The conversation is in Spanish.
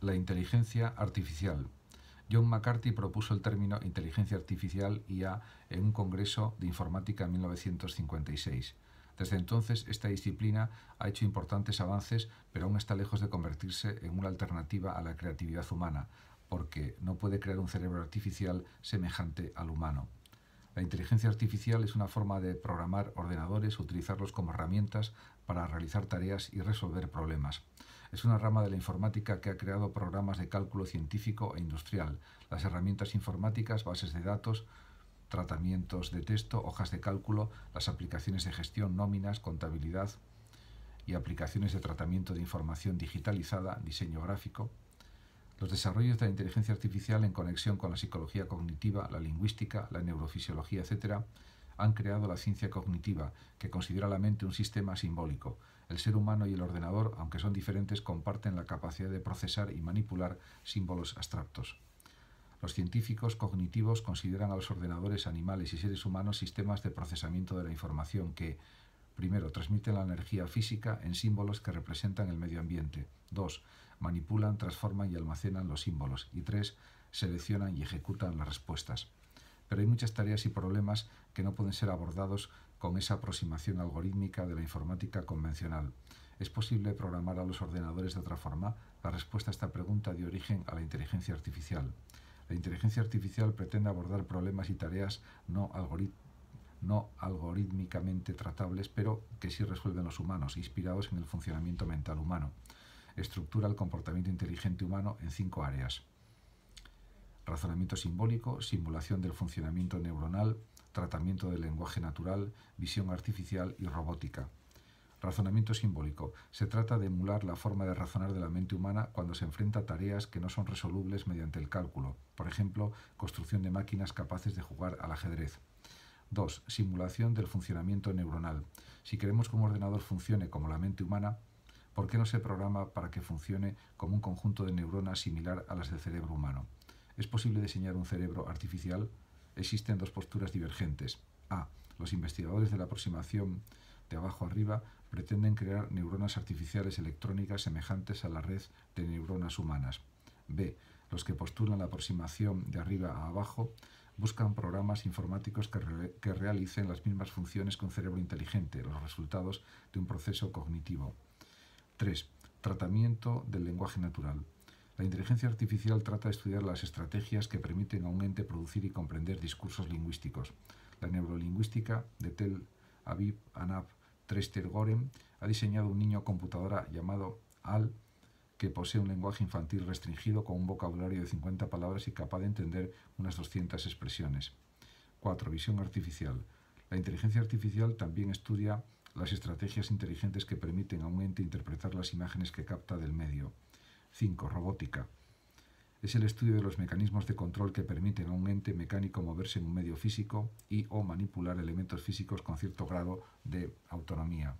la inteligencia artificial. John McCarthy propuso el término inteligencia artificial IA en un congreso de informática en 1956. Desde entonces, esta disciplina ha hecho importantes avances, pero aún está lejos de convertirse en una alternativa a la creatividad humana, porque no puede crear un cerebro artificial semejante al humano. La inteligencia artificial es una forma de programar ordenadores, utilizarlos como herramientas para realizar tareas y resolver problemas. Es una rama de la informática que ha creado programas de cálculo científico e industrial, las herramientas informáticas, bases de datos, tratamientos de texto, hojas de cálculo, las aplicaciones de gestión, nóminas, contabilidad y aplicaciones de tratamiento de información digitalizada, diseño gráfico, los desarrollos de la inteligencia artificial en conexión con la psicología cognitiva, la lingüística, la neurofisiología, etc., han creado la ciencia cognitiva, que considera la mente un sistema simbólico. El ser humano y el ordenador, aunque son diferentes, comparten la capacidad de procesar y manipular símbolos abstractos. Los científicos cognitivos consideran a los ordenadores, animales y seres humanos sistemas de procesamiento de la información que, Primero, transmiten la energía física en símbolos que representan el medio ambiente. Dos, manipulan, transforman y almacenan los símbolos. Y tres, seleccionan y ejecutan las respuestas. Pero hay muchas tareas y problemas que no pueden ser abordados con esa aproximación algorítmica de la informática convencional. ¿Es posible programar a los ordenadores de otra forma? La respuesta a esta pregunta dio origen a la inteligencia artificial. La inteligencia artificial pretende abordar problemas y tareas no algorítmicas no algorítmicamente tratables, pero que sí resuelven los humanos, inspirados en el funcionamiento mental humano. Estructura el comportamiento inteligente humano en cinco áreas. Razonamiento simbólico, simulación del funcionamiento neuronal, tratamiento del lenguaje natural, visión artificial y robótica. Razonamiento simbólico. Se trata de emular la forma de razonar de la mente humana cuando se enfrenta a tareas que no son resolubles mediante el cálculo, por ejemplo, construcción de máquinas capaces de jugar al ajedrez. 2. Simulación del funcionamiento neuronal. Si queremos que un ordenador funcione como la mente humana, ¿por qué no se programa para que funcione como un conjunto de neuronas similar a las del cerebro humano? ¿Es posible diseñar un cerebro artificial? Existen dos posturas divergentes. A. Los investigadores de la aproximación de abajo arriba pretenden crear neuronas artificiales electrónicas semejantes a la red de neuronas humanas. B. Los que postulan la aproximación de arriba a abajo buscan programas informáticos que, realicen las mismas funciones con cerebro inteligente, los resultados de un proceso cognitivo. 3. Tratamiento del lenguaje natural. La inteligencia artificial trata de estudiar las estrategias que permiten a un ente producir y comprender discursos lingüísticos. La neurolingüística de Tel Aviv Anab Trester Gorem ha diseñado un niño computadora llamado AL que posee un lenguaje infantil restringido con un vocabulario de 50 palabras y capaz de entender unas 200 expresiones. 4. Visión artificial. La inteligencia artificial también estudia las estrategias inteligentes que permiten a un ente interpretar las imágenes que capta del medio. 5. Robótica. Es el estudio de los mecanismos de control que permiten a un ente mecánico moverse en un medio físico y o manipular elementos físicos con cierto grado de autonomía.